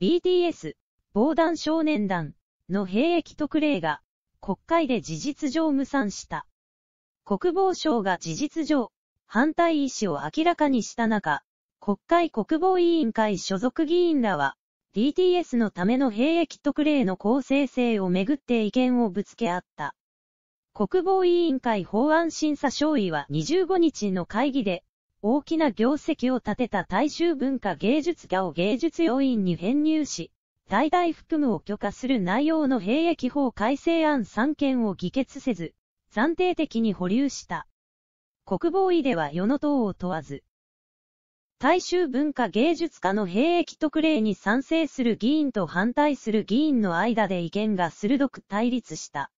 BTS、防弾少年団の兵役特例が国会で事実上無賛した。国防省が事実上反対意思を明らかにした中、国会国防委員会所属議員らは BTS のための兵役特例の公正性をめぐって意見をぶつけ合った。国防委員会法案審査省委は25日の会議で大きな業績を立てた大衆文化芸術家を芸術要員に編入し、大々含むを許可する内容の兵役法改正案3件を議決せず、暫定的に保留した。国防医では世の党を問わず、大衆文化芸術家の兵役特例に賛成する議員と反対する議員の間で意見が鋭く対立した。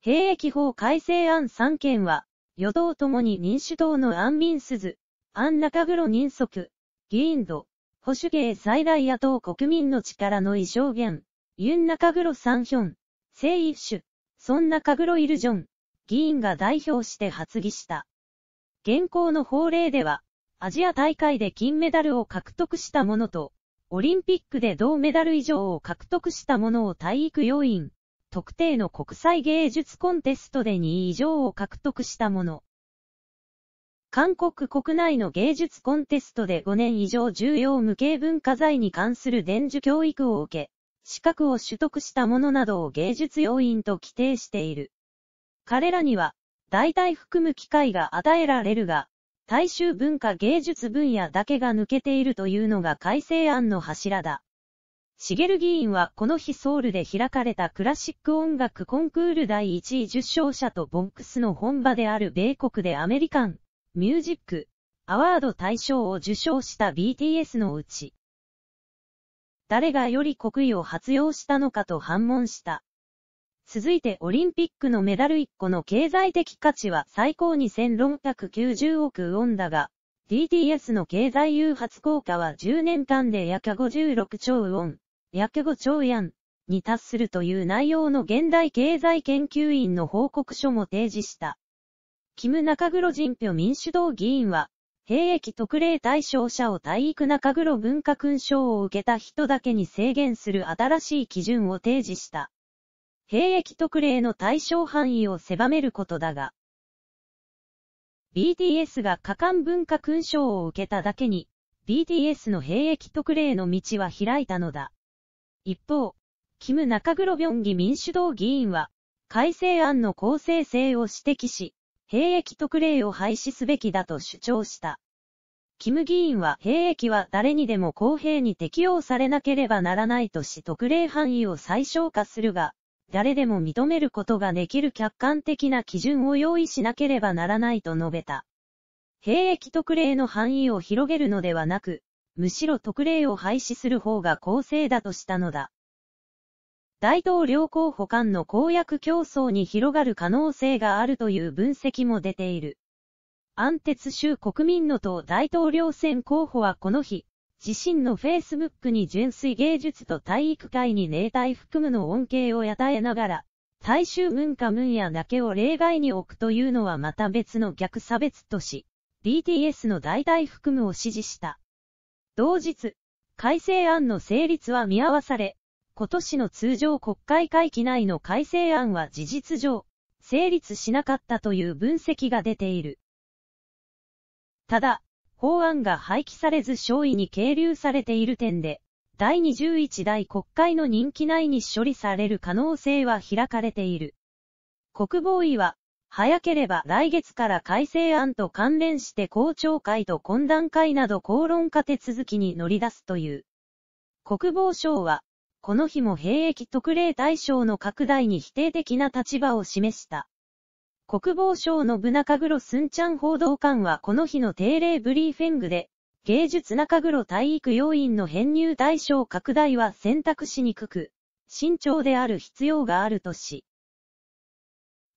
兵役法改正案3件は、与党ともに民主党の安民鈴、安中黒人足、議員度、保守系最大野党国民の力の異常源、ユン中黒三ヒョン、聖一種、そん中黒イルジョン、議員が代表して発議した。現行の法令では、アジア大会で金メダルを獲得した者と、オリンピックで銅メダル以上を獲得した者を体育要員、特定の国際芸術コンテストで2位以上を獲得したもの。韓国国内の芸術コンテストで5年以上重要無形文化財に関する伝授教育を受け、資格を取得したものなどを芸術要員と規定している。彼らには、大体含む機会が与えられるが、大衆文化芸術分野だけが抜けているというのが改正案の柱だ。ル議員はこの日ソウルで開かれたクラシック音楽コンクール第1位受賞者とボンクスの本場である米国でアメリカン、ミュージック、アワード大賞を受賞した BTS のうち、誰がより国威を発揚したのかと反問した。続いてオリンピックのメダル1個の経済的価値は最高2690億ウォンだが、DTS の経済誘発効果は10年間で約56兆ウォン。約後、長安に達するという内容の現代経済研究院の報告書も提示した。キム中黒人票民主党議員は、兵役特例対象者を体育中黒文化勲章を受けた人だけに制限する新しい基準を提示した。兵役特例の対象範囲を狭めることだが、BTS が過干文化勲章を受けただけに、BTS の兵役特例の道は開いたのだ。一方、キム・中黒ビョンギ民主党議員は、改正案の公正性を指摘し、兵役特例を廃止すべきだと主張した。キム議員は兵役は誰にでも公平に適用されなければならないとし特例範囲を最小化するが、誰でも認めることができる客観的な基準を用意しなければならないと述べた。兵役特例の範囲を広げるのではなく、むしろ特例を廃止する方が公正だとしたのだ。大統領候補間の公約競争に広がる可能性があるという分析も出ている。安徹州国民の党大統領選候補はこの日、自身の Facebook に純粋芸術と体育会にネ体含むの恩恵を与えながら、大衆文化分野だけを例外に置くというのはまた別の逆差別とし、BTS の代替含むを支持した。同日、改正案の成立は見合わされ、今年の通常国会会期内の改正案は事実上、成立しなかったという分析が出ている。ただ、法案が廃棄されず省位に係留されている点で、第21代国会の任期内に処理される可能性は開かれている。国防委は、早ければ来月から改正案と関連して公聴会と懇談会など口論化手続きに乗り出すという。国防省は、この日も兵役特例対象の拡大に否定的な立場を示した。国防省の部中黒スンチャン報道官はこの日の定例ブリーフェングで、芸術中黒体育要員の編入対象拡大は選択しにくく、慎重である必要があるとし、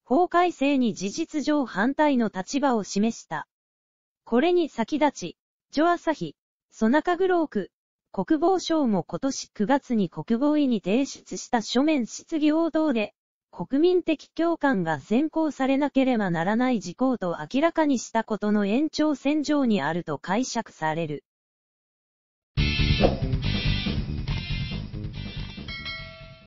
法改正に事実上反対の立場を示した。これに先立ち、ジョアサヒ、ソナカグローク、国防省も今年9月に国防委に提出した書面質疑応答で、国民的共感が先行されなければならない事項と明らかにしたことの延長線上にあると解釈される。